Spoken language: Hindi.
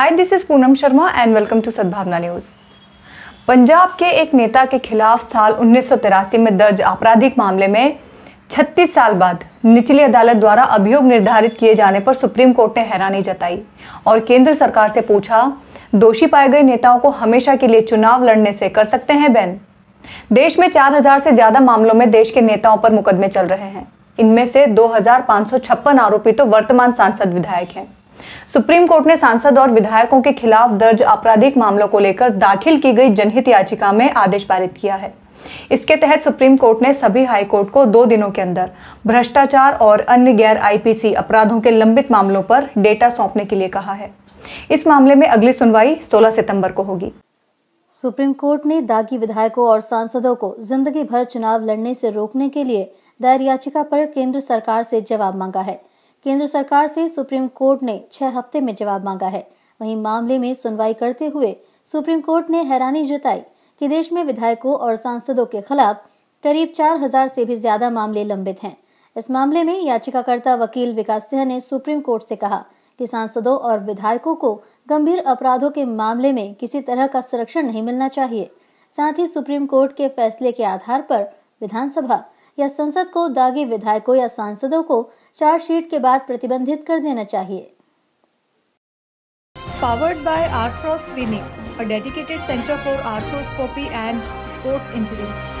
hi this is Poonam Sharma and welcome to Sadbhavna News Punjab के एक नेता के खिलाफ साल उन्नीस में दर्ज आपराधिक मामले में 36 साल बाद निचली अदालत द्वारा अभियोग निर्धारित किए जाने पर सुप्रीम कोर्ट ने हैरानी जताई और केंद्र सरकार से पूछा दोषी पाए गए नेताओं को हमेशा के लिए चुनाव लड़ने से कर सकते हैं बैन देश में 4000 से ज्यादा मामलों में देश के नेताओं पर मुकदमे चल रहे हैं इनमें से दो आरोपी तो वर्तमान सांसद विधायक हैं सुप्रीम कोर्ट ने सांसद और विधायकों के खिलाफ दर्ज आपराधिक मामलों को लेकर दाखिल की गई जनहित याचिका में आदेश पारित किया है इसके तहत सुप्रीम कोर्ट ने सभी हाई कोर्ट को दो दिनों के अंदर भ्रष्टाचार और अन्य गैर आईपीसी अपराधों के लंबित मामलों पर डेटा सौंपने के लिए कहा है इस मामले में अगली सुनवाई 16 सितंबर को होगी सुप्रीम कोर्ट ने दागी विधायकों और सांसदों को जिंदगी भर चुनाव लड़ने से रोकने के लिए दायर याचिका पर केंद्र सरकार से जवाब मांगा है केंद्र सरकार से सुप्रीम कोर्ट ने छह हफ्ते में जवाब मांगा है वहीं मामले में सुनवाई करते हुए सुप्रीम कोर्ट ने हैरानी जताई कि देश में विधायकों और सांसदों के खिलाफ करीब चार हजार से भी ज्यादा मामले लंबित हैं इस मामले में याचिकाकर्ता वकील विकास सिंह ने सुप्रीम कोर्ट से कहा कि सांसदों और विधायकों को गंभीर अपराधों के मामले में किसी तरह का संरक्षण नहीं मिलना चाहिए साथ ही सुप्रीम कोर्ट के फैसले के आधार पर विधानसभा या संसद को दागी विधायकों या सांसदों को चार्जशीट के बाद प्रतिबंधित कर देना चाहिए powered by Arthros clinic dedicated centre for arthroscopy and sports injuries